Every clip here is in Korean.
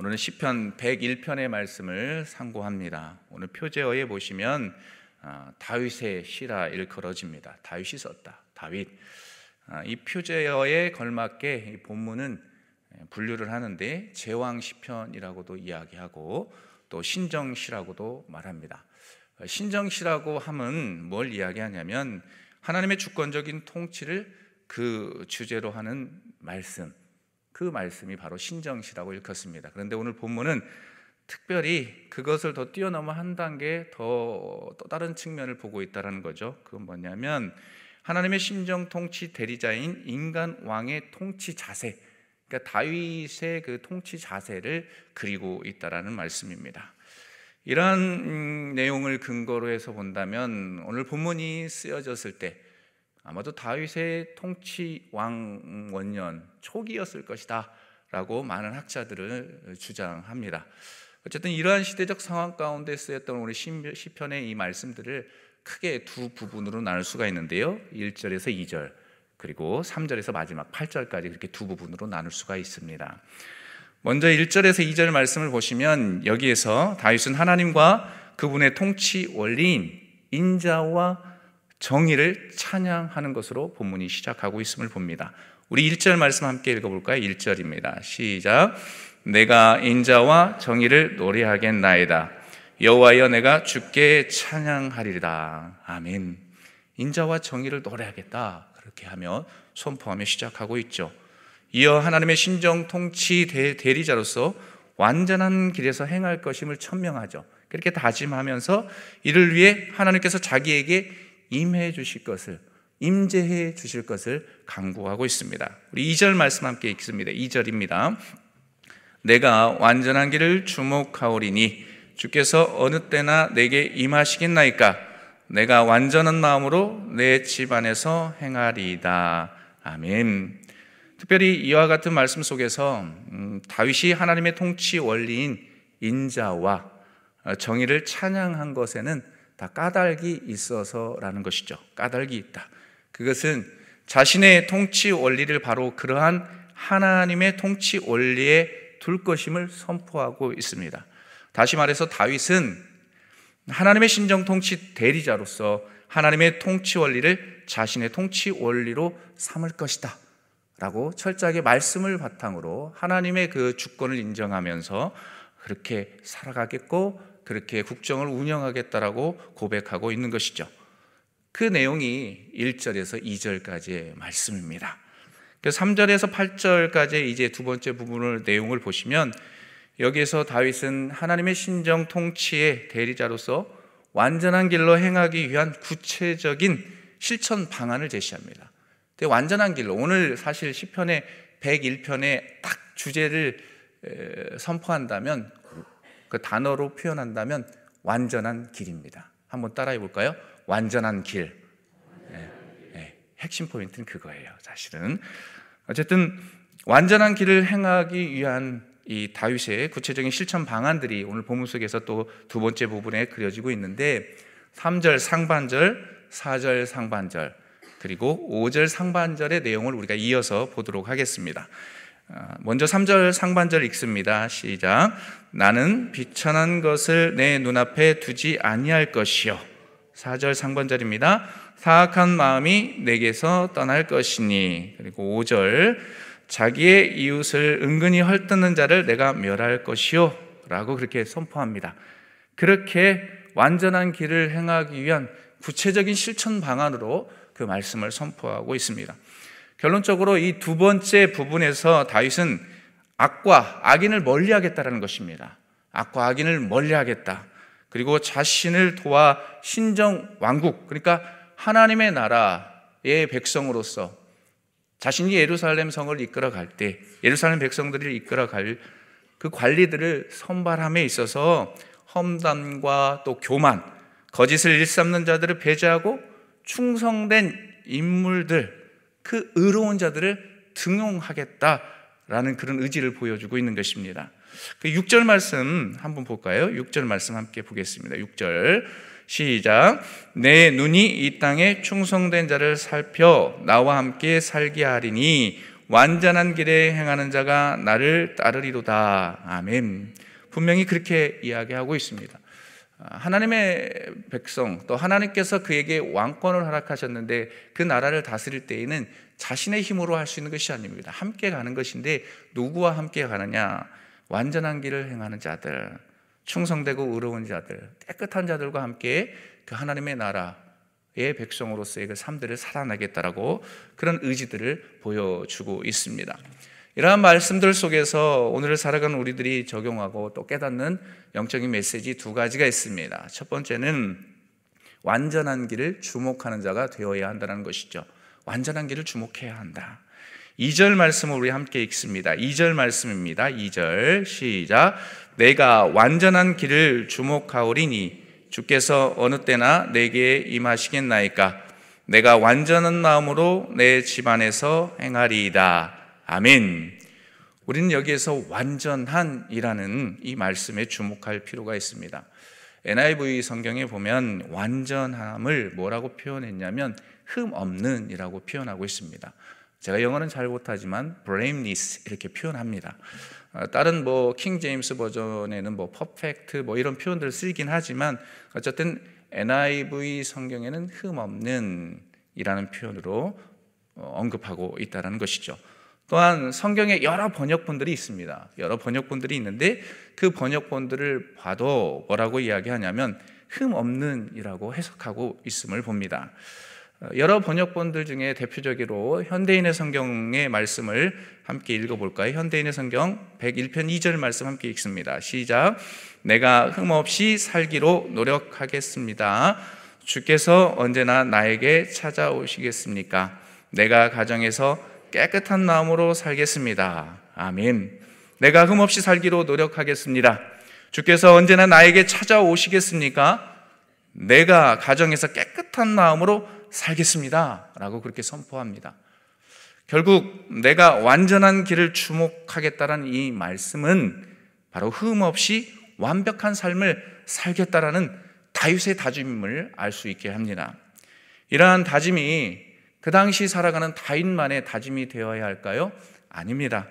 오늘은 시편 101편의 말씀을 상고합니다. 오늘 표제어에 보시면 아, 다윗의 시라 일컬어집니다. 다윗이 썼다. 다윗. 아, 이 표제어에 걸맞게 이 본문은 예, 분류를 하는데 제왕 시편이라고도 이야기하고 또 신정시라고도 말합니다. 어, 신정시라고 함은 뭘 이야기하냐면 하나님의 주권적인 통치를 그 주제로 하는 말씀, 그 말씀이 바로 신정시라고 읽혔습니다. 그런데 오늘 본문은 특별히 그것을 더 뛰어넘어 한 단계 더 또 다른 측면을 보고 있다라는 거죠. 그건 뭐냐면 하나님의 심정 통치 대리자인 인간 왕의 통치 자세, 그러니까 다윗의 그 통치 자세를 그리고 있다라는 말씀입니다. 이러한 음, 내용을 근거로 해서 본다면 오늘 본문이 쓰여졌을 때 아마도 다윗의 통치 왕 원년 초기였을 것이다라고 많은 학자들을 주장합니다. 어쨌든 이러한 시대적 상황 가운데 쓰였던 우리 시편의 이 말씀들을 크게 두 부분으로 나눌 수가 있는데요. 1절에서 2절 그리고 3절에서 마지막 8절까지 이렇게 두 부분으로 나눌 수가 있습니다. 먼저 1절에서 2절 말씀을 보시면 여기에서 다윗은 하나님과 그분의 통치 원리인 인자와 정의를 찬양하는 것으로 본문이 시작하고 있음을 봅니다. 우리 1절 말씀 함께 읽어볼까요? 1절입니다. 시작. 내가 인자와 정의를 노래하겠나이다. 여호와여 내가 주께 찬양하리라. 아멘. 인자와 정의를 노래하겠다. 그렇게 하면 선포하며 시작하고 있죠. 이어 하나님의 신정 통치 대리자로서 완전한 길에서 행할 것임을 천명하죠. 그렇게 다짐하면서 이를 위해 하나님께서 자기에게 임해 주실 것을 임재해 주실 것을 강구하고 있습니다. 우리 2절 말씀 함께 읽습니다. 2절입니다. 내가 완전한 길을 주목하오리니 주께서 어느 때나 내게 임하시겠나이까 내가 완전한 마음으로 내 집안에서 행하리이다. 아멘. 특별히 이와 같은 말씀 속에서 음, 다윗이 하나님의 통치 원리인 인자와 어, 정의를 찬양한 것에는 다 까닭이 있어서라는 것이죠. 까닭이 있다. 그것은 자신의 통치 원리를 바로 그러한 하나님의 통치 원리에 둘 것임을 선포하고 있습니다. 다시 말해서 다윗은 하나님의 신정 통치 대리자로서 하나님의 통치 원리를 자신의 통치 원리로 삼을 것이다. 라고 철저하게 말씀을 바탕으로 하나님의 그 주권을 인정하면서 그렇게 살아가겠고 그렇게 국정을 운영하겠다라고 고백하고 있는 것이죠. 그 내용이 1절에서 2절까지의 말씀입니다. 3절에서 그 8절까지 이제 두 번째 부분을 내용을 보시면 여기에서 다윗은 하나님의 신정 통치의 대리자로서 완전한 길로 행하기 위한 구체적인 실천 방안을 제시합니다. 완전한 길로 오늘 사실 시편의 101편의 딱 주제를 선포한다면 그 단어로 표현한다면 완전한 길입니다. 한번 따라해 볼까요? 완전한 길. 네, 네. 핵심 포인트는 그거예요. 사실은 어쨌든 완전한 길을 행하기 위한 이 다윗의 구체적인 실천 방안들이 오늘 본문 속에서 또 두 번째 부분에 그려지고 있는데 3절 상반절, 4절 상반절, 그리고 5절 상반절의 내용을 우리가 이어서 보도록 하겠습니다. 아, 먼저 3절 상반절 읽습니다. 시작. 나는 비천한 것을 내 눈앞에 두지 아니할 것이요. 4절 상반절입니다. 사악한 마음이 내게서 떠날 것이니. 그리고 5절 자기의 이웃을 은근히 헐뜯는 자를 내가 멸할 것이요. 라고 그렇게 선포합니다. 그렇게 완전한 길을 행하기 위한 구체적인 실천 방안으로 그 말씀을 선포하고 있습니다. 결론적으로 이 두 번째 부분에서 다윗은 악과 악인을 멀리 하겠다라는 것입니다. 악과 악인을 멀리 하겠다. 그리고 자신을 도와 신정 왕국, 그러니까 하나님의 나라의 백성으로서 자신이 예루살렘 성을 이끌어 갈 때, 예루살렘 백성들을 이끌어 갈그 관리들을 선발함에 있어서 험담과 또 교만, 거짓을 일삼는 자들을 배제하고 충성된 인물들, 그 의로운 자들을 등용하겠다라는 그런 의지를 보여주고 있는 것입니다. 그 6절 말씀 한번 볼까요? 6절 말씀 함께 보겠습니다. 6절. 시작. 내 눈이 이 땅에 충성된 자를 살펴 나와 함께 살게 하리니 완전한 길에 행하는 자가 나를 따르리로다. 아멘. 분명히 그렇게 이야기하고 있습니다. 하나님의 백성 또 하나님께서 그에게 왕권을 허락하셨는데 그 나라를 다스릴 때에는 자신의 힘으로 할 수 있는 것이 아닙니다. 함께 가는 것인데 누구와 함께 가느냐? 완전한 길을 행하는 자들, 충성되고 의로운 자들, 깨끗한 자들과 함께 그 하나님의 나라의 백성으로서의 그 삶들을 살아나겠다라고 그런 의지들을 보여주고 있습니다. 이러한 말씀들 속에서 오늘을 살아가는 우리들이 적용하고 또 깨닫는 영적인 메시지 두 가지가 있습니다. 첫 번째는 완전한 길을 주목하는 자가 되어야 한다는 것이죠. 완전한 길을 주목해야 한다. 2절 말씀을 우리 함께 읽습니다. 2절 말씀입니다. 2절 시작. 내가 완전한 길을 주목하오리니 주께서 어느 때나 내게 임하시겠나이까. 내가 완전한 마음으로 내 집안에서 행하리이다. 아멘. 우리는 여기에서 완전한이라는 이 말씀에 주목할 필요가 있습니다. NIV 성경에 보면 완전함을 뭐라고 표현했냐면 흠 없는이라고 표현하고 있습니다. 제가 영어는 잘 못하지만 blameless 이렇게 표현합니다. 아, 다른 뭐킹 제임스 버전에는 뭐 p e r 뭐 이런 표현들을 쓰긴 하지만 어쨌든 NIV 성경에는 흠 없는이라는 표현으로 어, 언급하고 있다는 것이죠. 또한 성경에 여러 번역본들이 있습니다. 여러 번역본들이 있는데 그 번역본들을 봐도 뭐라고 이야기하냐면 흠 없는이라고 해석하고 있음을 봅니다. 어, 여러 번역본들 중에 대표적으로 현대인의 성경의 말씀을 함께 읽어볼까요? 현대인의 성경 101편 2절 말씀 함께 읽습니다. 시작. 내가 흠없이 살기로 노력하겠습니다. 주께서 언제나 나에게 찾아오시겠습니까? 내가 가정에서 깨끗한 마음으로 살겠습니다. 아멘. 내가 흠없이 살기로 노력하겠습니다. 주께서 언제나 나에게 찾아오시겠습니까? 내가 가정에서 깨끗한 마음으로 살겠습니다. 라고 그렇게 선포합니다. 결국 내가 완전한 길을 주목하겠다는 이 말씀은 바로 흠 없이 완벽한 삶을 살겠다라는 다윗의 다짐을 알 수 있게 합니다. 이러한 다짐이 그 당시 살아가는 다인만의 다짐이 되어야 할까요? 아닙니다.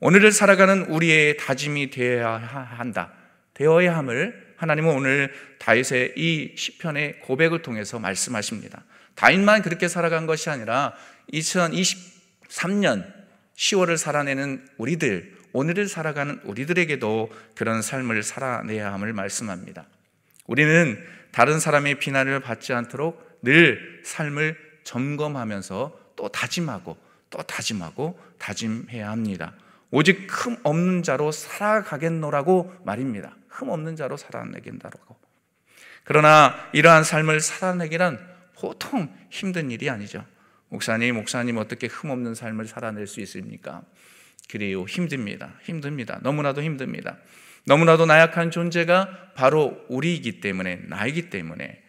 오늘을 살아가는 우리의 다짐이 되어야 한다. 되어야 함을 하나님은 오늘 다윗의 이 시편의 고백을 통해서 말씀하십니다. 다윗만 그렇게 살아간 것이 아니라 2023년 10월을 살아내는 우리들, 오늘을 살아가는 우리들에게도 그런 삶을 살아내야 함을 말씀합니다. 우리는 다른 사람의 비난을 받지 않도록 늘 삶을 점검하면서 또 다짐하고 또 다짐하고 다짐해야 합니다. 오직 흠 없는 자로 살아가겠노라고 말입니다. 흠 없는 자로 살아내겠다라고. 그러나 이러한 삶을 살아내기란 보통 힘든 일이 아니죠. 목사님, 목사님 어떻게 흠 없는 삶을 살아낼 수 있습니까? 그래요. 힘듭니다. 힘듭니다. 너무나도 힘듭니다. 너무나도 나약한 존재가 바로 우리이기 때문에, 나이기 때문에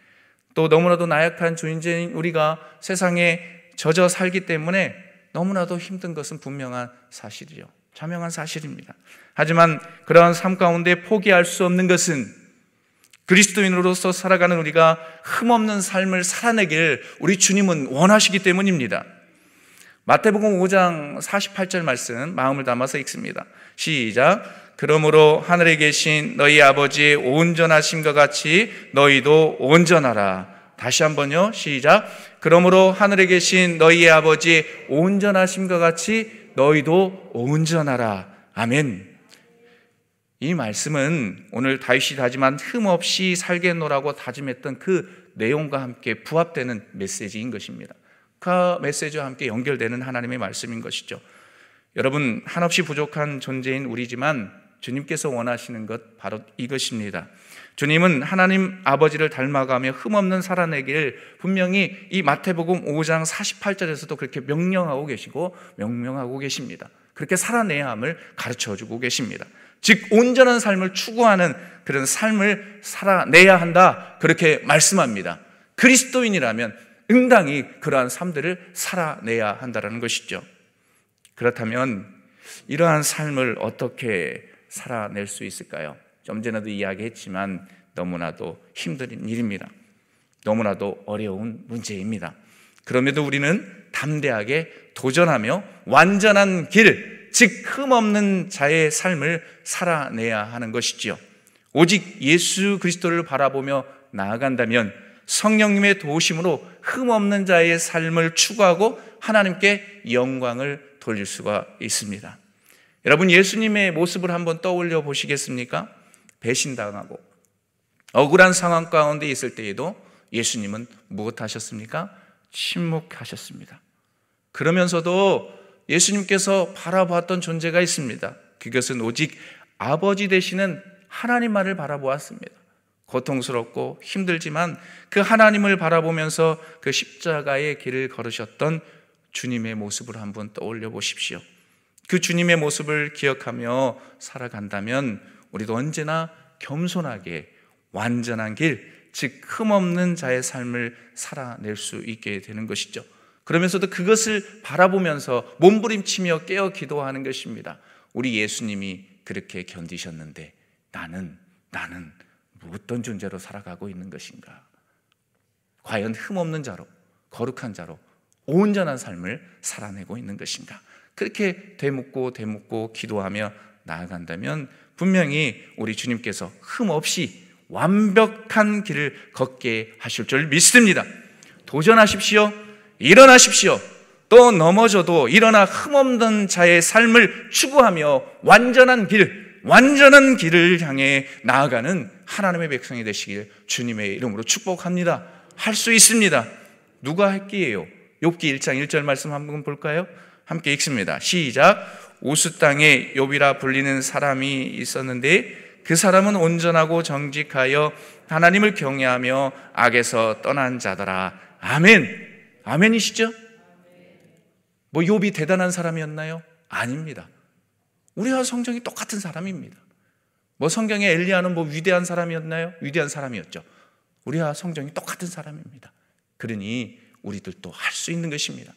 또 너무나도 나약한 주인제인 우리가 세상에 젖어 살기 때문에 너무나도 힘든 것은 분명한 사실이요. 자명한 사실입니다. 하지만 그러한 삶 가운데 포기할 수 없는 것은 그리스도인으로서 살아가는 우리가 흠없는 삶을 살아내길 우리 주님은 원하시기 때문입니다. 마태복음 5장 48절 말씀 마음을 담아서 읽습니다. 시작. 그러므로 하늘에 계신 너희 아버지 온전하심과 같이 너희도 온전하라. 다시 한번요. 시작. 그러므로 하늘에 계신 너희 아버지 온전하심과 같이 너희도 온전하라. 아멘. 이 말씀은 오늘 다윗이 다지만 흠없이 살겠노라고 다짐했던 그 내용과 함께 부합되는 메시지인 것입니다. 축하 메시지와 함께 연결되는 하나님의 말씀인 것이죠. 여러분, 한없이 부족한 존재인 우리지만 주님께서 원하시는 것 바로 이것입니다. 주님은 하나님 아버지를 닮아가며 흠없는 살아내기 분명히 이 마태복음 5장 48절에서도 그렇게 명령하고 계시고 명명하고 계십니다. 그렇게 살아내야 함을 가르쳐 주고 계십니다. 즉 온전한 삶을 추구하는 그런 삶을 살아내야 한다. 그렇게 말씀합니다. 그리스도인이라면 응당히 그러한 삶들을 살아내야 한다는 것이죠. 그렇다면 이러한 삶을 어떻게 살아낼 수 있을까요? 좀 전에도 이야기했지만 너무나도 힘든 일입니다. 너무나도 어려운 문제입니다. 그럼에도 우리는 담대하게 도전하며 완전한 길, 즉 흠없는 자의 삶을 살아내야 하는 것이지요. 오직 예수 그리스도를 바라보며 나아간다면 성령님의 도우심으로 흠없는 자의 삶을 추구하고 하나님께 영광을 돌릴 수가 있습니다. 여러분 예수님의 모습을 한번 떠올려 보시겠습니까? 배신당하고 억울한 상황 가운데 있을 때에도 예수님은 무엇 하셨습니까? 침묵하셨습니다. 그러면서도 예수님께서 바라보았던 존재가 있습니다. 그것은 오직 아버지 되시는 하나님만을 바라보았습니다. 고통스럽고 힘들지만 그 하나님을 바라보면서 그 십자가의 길을 걸으셨던 주님의 모습을 한번 떠올려 보십시오. 그 주님의 모습을 기억하며 살아간다면 우리도 언제나 겸손하게 완전한 길, 즉 흠없는 자의 삶을 살아낼 수 있게 되는 것이죠. 그러면서도 그것을 바라보면서 몸부림치며 깨어 기도하는 것입니다. 우리 예수님이 그렇게 견디셨는데 나는 나는 어떤 존재로 살아가고 있는 것인가? 과연 흠없는 자로, 거룩한 자로, 온전한 삶을 살아내고 있는 것인가? 그렇게 되묻고 되묻고 기도하며 나아간다면 분명히 우리 주님께서 흠없이 완벽한 길을 걷게 하실 줄 믿습니다. 도전하십시오. 일어나십시오. 또 넘어져도 일어나 흠없는 자의 삶을 추구하며 완전한 길, 완전한 길을 향해 나아가는 하나님의 백성이 되시길 주님의 이름으로 축복합니다. 할 수 있습니다. 누가 할기요 욥기 1장 1절 말씀 한번 볼까요? 함께 읽습니다. 시작. 오수 땅에 욥이라 불리는 사람이 있었는데 그 사람은 온전하고 정직하여 하나님을 경외하며 악에서 떠난 자더라. 아멘. 아멘이시죠? 뭐 욥이 대단한 사람이었나요? 아닙니다. 우리와 성정이 똑같은 사람입니다. 뭐 성경에 엘리야는 뭐 위대한 사람이었나요? 위대한 사람이었죠. 우리와 성경이 똑같은 사람입니다. 그러니 우리들도 할 수 있는 것입니다.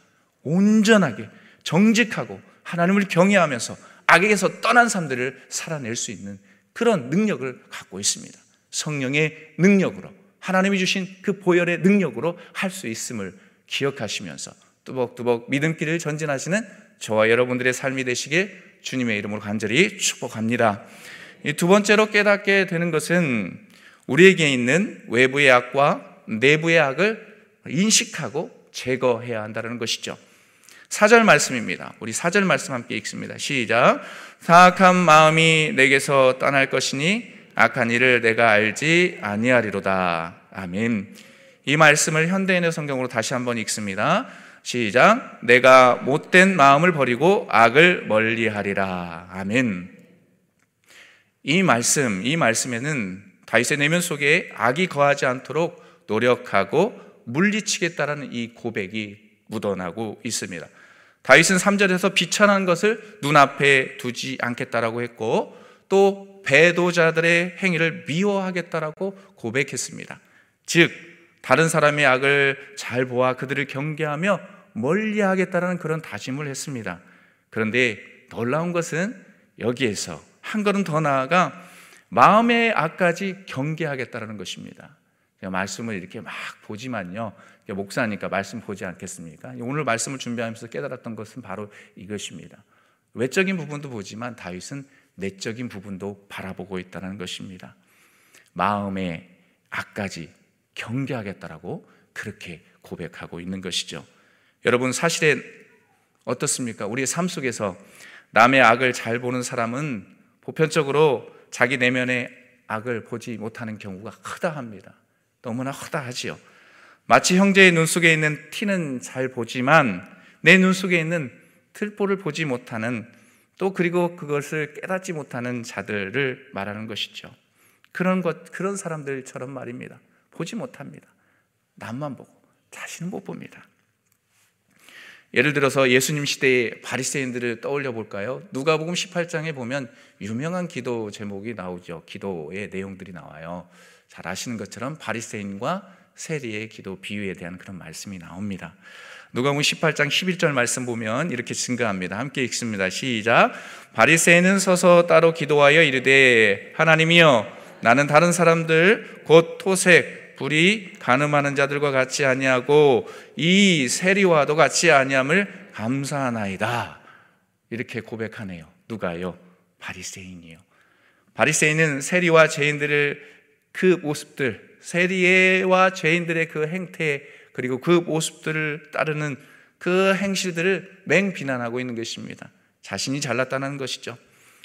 온전하게 정직하고 하나님을 경외하면서 악에게서 떠난 삶들을 살아낼 수 있는 그런 능력을 갖고 있습니다. 성령의 능력으로 하나님이 주신 그 보혈의 능력으로 할 수 있음을 기억하시면서 뚜벅뚜벅 믿음길을 전진하시는 저와 여러분들의 삶이 되시길 주님의 이름으로 간절히 축복합니다. 이두 번째로 깨닫게 되는 것은 우리에게 있는 외부의 악과 내부의 악을 인식하고 제거해야 한다는 것이죠. 사절 말씀입니다. 우리 사절 말씀 함께 읽습니다. 시작. 사악한 마음이 내게서 떠날 것이니 악한 일을 내가 알지 아니하리로다. 아멘. 이 말씀을 현대인의 성경으로 다시 한번 읽습니다. 시작. 내가 못된 마음을 버리고 악을 멀리하리라. 아멘. 이 말씀, 이 말씀에는 다윗의 내면 속에 악이 거하지 않도록 노력하고 물리치겠다라는 이 고백이 묻어나고 있습니다. 다윗은 3절에서 비천한 것을 눈앞에 두지 않겠다라고 했고 또 배도자들의 행위를 미워하겠다라고 고백했습니다. 즉 다른 사람의 악을 잘 보아 그들을 경계하며 멀리하겠다라는 그런 다짐을 했습니다. 그런데 놀라운 것은 여기에서 한 걸음 더 나아가 마음의 악까지 경계하겠다라는 것입니다. 말씀을 이렇게 막 보지만요. 목사니까 말씀 보지 않겠습니까? 오늘 말씀을 준비하면서 깨달았던 것은 바로 이것입니다. 외적인 부분도 보지만 다윗은 내적인 부분도 바라보고 있다는 것입니다. 마음의 악까지 경계하겠다라고 그렇게 고백하고 있는 것이죠. 여러분 사실에 어떻습니까? 우리의 삶 속에서 남의 악을 잘 보는 사람은 보편적으로 자기 내면의 악을 보지 못하는 경우가 허다합니다. 너무나 허다하지요. 마치 형제의 눈 속에 있는 티는 잘 보지만 내 눈 속에 있는 틀보를 보지 못하는 또 그리고 그것을 깨닫지 못하는 자들을 말하는 것이죠. 그런 것 그런 사람들처럼 말입니다. 보지 못합니다. 남만 보고 자신은 못 봅니다. 예를 들어서 예수님 시대의 바리새인들을 떠올려 볼까요? 누가복음 18장에 보면 유명한 기도 제목이 나오죠. 기도의 내용들이 나와요. 잘 아시는 것처럼 바리새인과 세리의 기도 비유에 대한 그런 말씀이 나옵니다. 누가복음 18장 11절 말씀 보면 이렇게 증가합니다. 함께 읽습니다. 시작. 바리새인은 서서 따로 기도하여 이르되 하나님이여 나는 다른 사람들 곧 토색 불이 가늠하는 자들과 같이 아니하고 이 세리와도 같이 아니함을 감사하나이다. 이렇게 고백하네요. 누가요? 바리새인이요. 바리새인은 세리와 죄인들을 그 모습들, 세리와 죄인들의 그 행태 그리고 그 모습들을 따르는 그 행실들을 맹비난하고 있는 것입니다. 자신이 잘났다는 것이죠.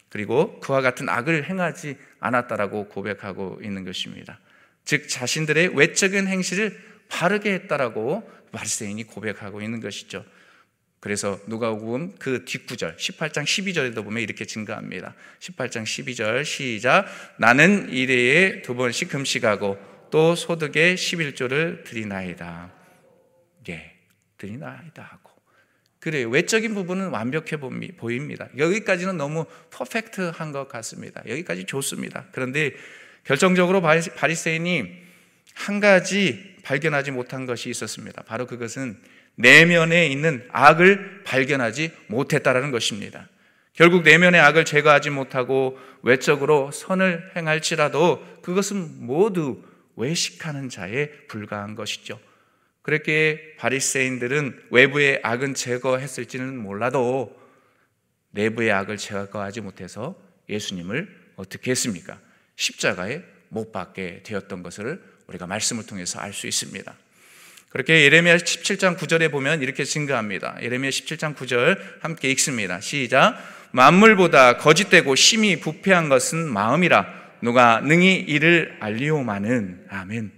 그리고 그와 같은 악을 행하지 않았다라고 고백하고 있는 것입니다. 즉 자신들의 외적인 행실을 바르게 했다라고 바리새인이 고백하고 있는 것이죠. 그래서 누가복음 그 뒷구절 18장 12절에도 보면 이렇게 증가합니다. 18장 12절 시작 나는 이래에 두 번씩 금식하고 또 소득의 11조를 드리나이다. 예. 드리나이다 하고 그래 외적인 부분은 완벽해 보입니다. 여기까지는 너무 퍼펙트한 것 같습니다. 여기까지 좋습니다. 그런데 결정적으로 바리새인이 한 가지 발견하지 못한 것이 있었습니다. 바로 그것은 내면에 있는 악을 발견하지 못했다라는 것입니다. 결국 내면의 악을 제거하지 못하고 외적으로 선을 행할지라도 그것은 모두 외식하는 자에 불과한 것이죠. 그렇게 바리새인들은 외부의 악은 제거했을지는 몰라도 내부의 악을 제거하지 못해서 예수님을 어떻게 했습니까? 십자가에 못 박게 되었던 것을 우리가 말씀을 통해서 알 수 있습니다. 그렇게 예레미야 17장 9절에 보면 이렇게 증거합니다. 예레미야 17장 9절 함께 읽습니다. 시작. 만물보다 거짓되고 심히 부패한 것은 마음이라 누가 능히 이를 알리오마는 아멘.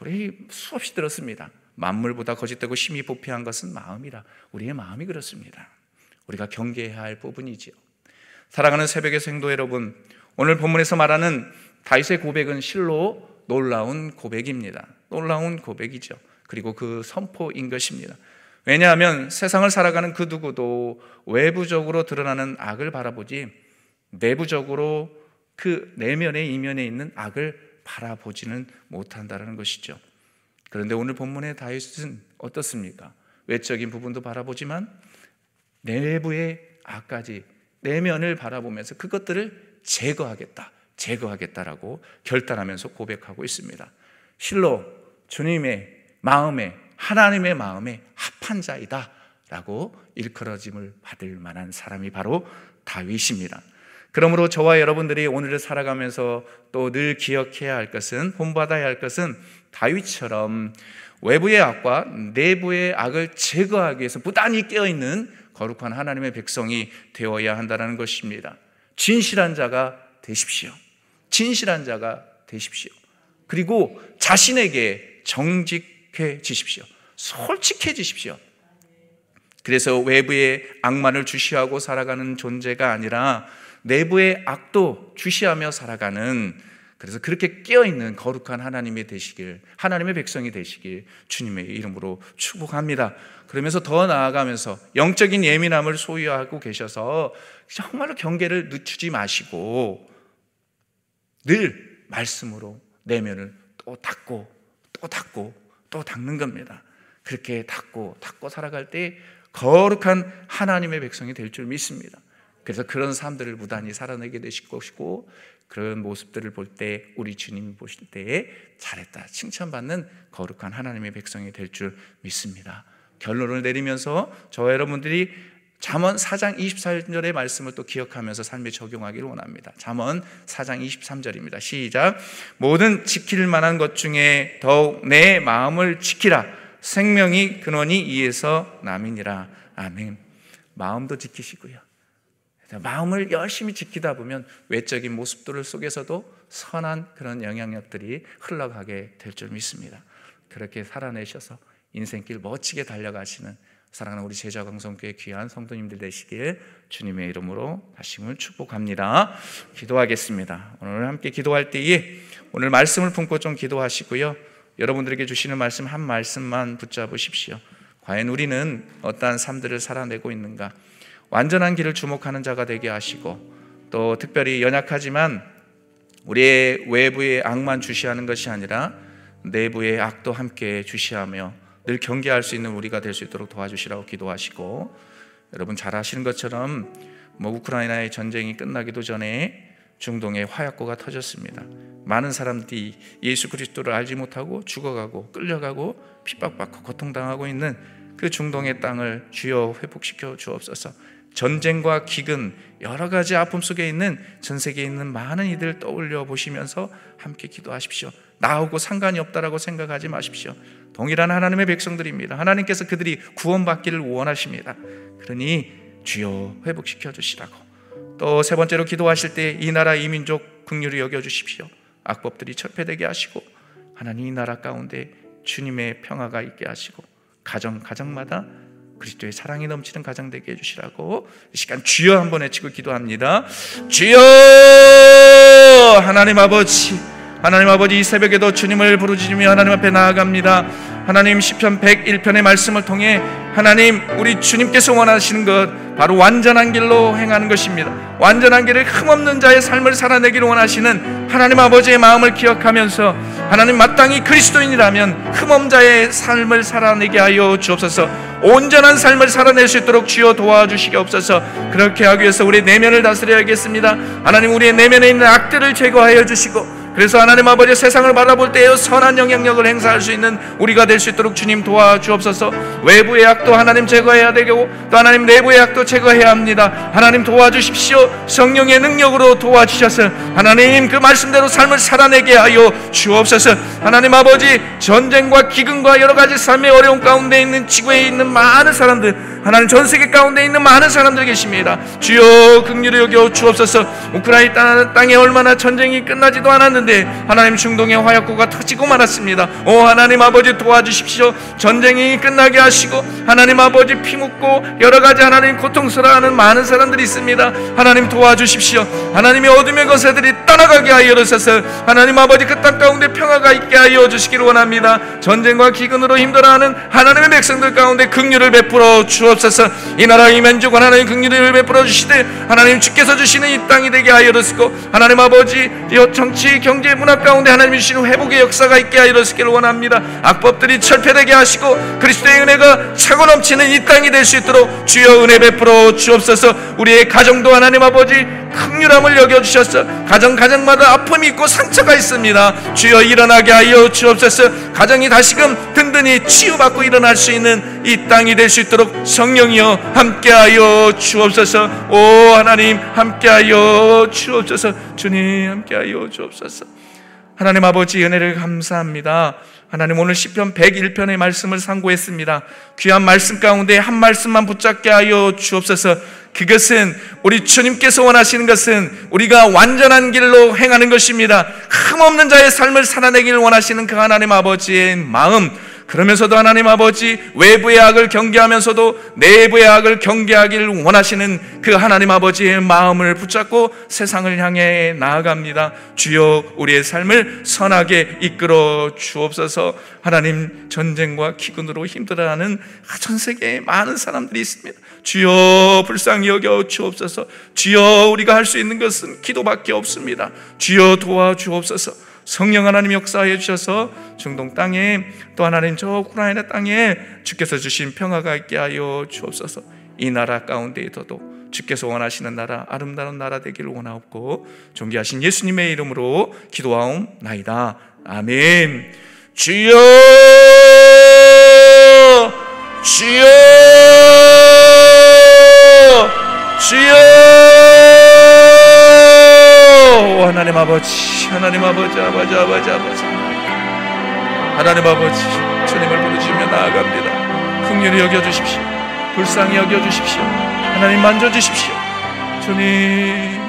우리 수없이 들었습니다. 만물보다 거짓되고 심히 부패한 것은 마음이라 우리의 마음이 그렇습니다. 우리가 경계해야 할 부분이지요. 사랑하는 새벽의 생도 여러분, 오늘 본문에서 말하는 다윗의 고백은 실로 놀라운 고백입니다. 놀라운 고백이죠. 그리고 그 선포인 것입니다. 왜냐하면 세상을 살아가는 그 누구도 외부적으로 드러나는 악을 바라보지 내부적으로 그 내면의 이면에 있는 악을 바라보지는 못한다는 것이죠. 그런데 오늘 본문의 다윗은 어떻습니까? 외적인 부분도 바라보지만 내부의 악까지 내면을 바라보면서 그것들을 제거하겠다, 제거하겠다라고 결단하면서 고백하고 있습니다. 실로 주님의 마음에, 하나님의 마음에 합한 자이다. 라고 일컬어짐을 받을 만한 사람이 바로 다윗입니다. 그러므로 저와 여러분들이 오늘을 살아가면서 또 늘 기억해야 할 것은 본받아야 할 것은 다윗처럼 외부의 악과 내부의 악을 제거하기 위해서 부단히 깨어 있는 거룩한 하나님의 백성이 되어야 한다는 것입니다. 진실한 자가 되십시오. 진실한 자가 되십시오. 그리고 자신에게 정직해지십시오. 솔직해지십시오. 그래서 외부의 악마를 주시하고 살아가는 존재가 아니라 내부의 악도 주시하며 살아가는 그래서 그렇게 깨어있는 거룩한 하나님이 되시길, 하나님의 백성이 되시길 주님의 이름으로 축복합니다. 그러면서 더 나아가면서 영적인 예민함을 소유하고 계셔서 정말로 경계를 늦추지 마시고 늘 말씀으로 내면을 또 닦고 또 닦고 또 닦는 겁니다. 그렇게 닦고 닦고 살아갈 때 거룩한 하나님의 백성이 될 줄 믿습니다. 그래서 그런 사람들을 무단히 살아내게 되실 것이고 그런 모습들을 볼 때 우리 주님 보실 때에 잘했다 칭찬받는 거룩한 하나님의 백성이 될 줄 믿습니다. 결론을 내리면서 저와 여러분들이 잠언 4장 24절의 말씀을 또 기억하면서 삶에 적용하기를 원합니다. 잠언 4장 23절입니다. 시작. 모든 지킬 만한 것 중에 더욱 내 마음을 지키라. 생명이 근원이 이에서 남이니라. 아멘. 마음도 지키시고요. 마음을 열심히 지키다 보면 외적인 모습들 속에서도 선한 그런 영향력들이 흘러가게 될 줄 믿습니다. 그렇게 살아내셔서 인생길 멋지게 달려가시는 사랑하는 우리 제자광성교회 귀한 성도님들 되시길 주님의 이름으로 다심을 축복합니다. 기도하겠습니다. 오늘 함께 기도할 때에 오늘 말씀을 품고 좀 기도하시고요. 여러분들에게 주시는 말씀 한 말씀만 붙잡으십시오. 과연 우리는 어떠한 삶들을 살아내고 있는가? 완전한 길을 주목하는 자가 되게 하시고 또 특별히 연약하지만 우리의 외부의 악만 주시하는 것이 아니라 내부의 악도 함께 주시하며 늘 경계할 수 있는 우리가 될 수 있도록 도와주시라고 기도하시고 여러분 잘 아시는 것처럼 뭐 우크라이나의 전쟁이 끝나기도 전에 중동의 화약고가 터졌습니다. 많은 사람들이 예수 그리스도를 알지 못하고 죽어가고 끌려가고 핍박받고 고통당하고 있는 그 중동의 땅을 주여 회복시켜 주옵소서. 전쟁과 기근, 여러 가지 아픔 속에 있는 전 세계에 있는 많은 이들 떠올려 보시면서 함께 기도하십시오. 나하고 상관이 없다라고 생각하지 마십시오. 동일한 하나님의 백성들입니다. 하나님께서 그들이 구원받기를 원하십니다. 그러니 주여 회복시켜 주시라고. 또 세 번째로 기도하실 때 이 나라 이민족 극률히 여겨 주십시오. 악법들이 철폐되게 하시고 하나님 이 나라 가운데 주님의 평화가 있게 하시고 가정 가정마다 그리스도의 사랑이 넘치는 가장 되게 해주시라고 이 시간 주여 한번 외치고 기도합니다. 주여 하나님 아버지 하나님 아버지 이 새벽에도 주님을 부르짖으며 하나님 앞에 나아갑니다. 하나님 시편 101편의 말씀을 통해 하나님 우리 주님께서 원하시는 것 바로 완전한 길로 행하는 것입니다. 완전한 길을 흠없는 자의 삶을 살아내기를 원하시는 하나님 아버지의 마음을 기억하면서 하나님 마땅히 그리스도인이라면 흠없자의 삶을 살아내게 하여 주옵소서 온전한 삶을 살아낼 수 있도록 주여 도와주시옵소서 그렇게 하기 위해서 우리 내면을 다스려야겠습니다. 하나님 우리의 내면에 있는 악들을 제거하여 주시고 그래서 하나님 아버지 세상을 바라볼 때에 선한 영향력을 행사할 수 있는 우리가 될 수 있도록 주님 도와주옵소서 외부의 약도 하나님 제거해야 되고 또 하나님 내부의 약도 제거해야 합니다 하나님 도와주십시오 성령의 능력으로 도와주셔서 하나님 그 말씀대로 삶을 살아내게 하여 주옵소서 하나님 아버지 전쟁과 기근과 여러 가지 삶의 어려움 가운데 있는 지구에 있는 많은 사람들 하나님 전 세계 가운데 있는 많은 사람들 계십니다. 주여 긍휼을 여겨 주옵소서. 우크라이나 땅, 땅에 얼마나 전쟁이 끝나지도 않았는데 하나님 중동의 화약고가 터지고 말았습니다. 오 하나님 아버지 도와주십시오. 전쟁이 끝나게 하시고 하나님 아버지 피 묻고 여러 가지 하나님 고통스러워하는 많은 사람들이 있습니다. 하나님 도와주십시오. 하나님의 어둠의 것들이 떠나가게 하여 주셔서 하나님 아버지 그 땅 가운데 평화가 있게 하여 주시기를 원합니다. 전쟁과 기근으로 힘들어하는 하나님의 백성들 가운데 긍휼을 베풀어 주옵소서. 주옵소서 이 나라 이 민족 하나님의 긍휼을 베풀어 주시되 하나님 주께서 주시는 이 땅이 되게 하여 주시고 하나님 아버지 정치 경제 문화 가운데 하나님 주시는 회복의 역사가 있게 하여 주시기를 원합니다 악법들이 철폐되게 하시고 그리스도의 은혜가 차고 넘치는 이 땅이 될 수 있도록 주여 은혜 베풀어 주옵소서 우리의 가정도 하나님 아버지 긍휼함을 여겨주셔서 가정 가정마다 아픔이 있고 상처가 있습니다 주여 일어나게 하여 주옵소서 가정이 다시금 든든히 치유받고 일어날 수 있는 이 땅이 될 수 있도록 성령이여 함께하여 주옵소서 오 하나님 함께하여 주옵소서 주님 함께하여 주옵소서 하나님 아버지 은혜를 감사합니다 하나님 오늘 시편 101편의 말씀을 상고했습니다 귀한 말씀 가운데 한 말씀만 붙잡게 하여 주옵소서 그것은 우리 주님께서 원하시는 것은 우리가 완전한 길로 행하는 것입니다 흠없는 자의 삶을 살아내기를 원하시는 그 하나님 아버지의 마음 그러면서도 하나님 아버지 외부의 악을 경계하면서도 내부의 악을 경계하길 원하시는 그 하나님 아버지의 마음을 붙잡고 세상을 향해 나아갑니다. 주여 우리의 삶을 선하게 이끌어 주옵소서. 하나님 전쟁과 기근으로 힘들어하는 전 세계에 많은 사람들이 있습니다. 주여 불쌍히 여겨 주옵소서. 주여 우리가 할 수 있는 것은 기도밖에 없습니다. 주여 도와 주옵소서. 성령 하나님 역사해 주셔서 중동 땅에 또 하나님 저 우크라이나 땅에 주께서 주신 평화가 있게 하여 주옵소서. 이 나라 가운데에서도 주께서 원하시는 나라 아름다운 나라 되기를 원하옵고 존귀하신 예수님의 이름으로 기도하옵나이다. 아멘. 주여 주여 주여 하나님 아버지 아버지 하나님 아버지 아버지 아버지 아버지 하나님 아버지 주님을 부르시며 나아갑니다 긍휼히 여겨주십시오 불쌍히 여겨주십시오 하나님 만져주십시오 주님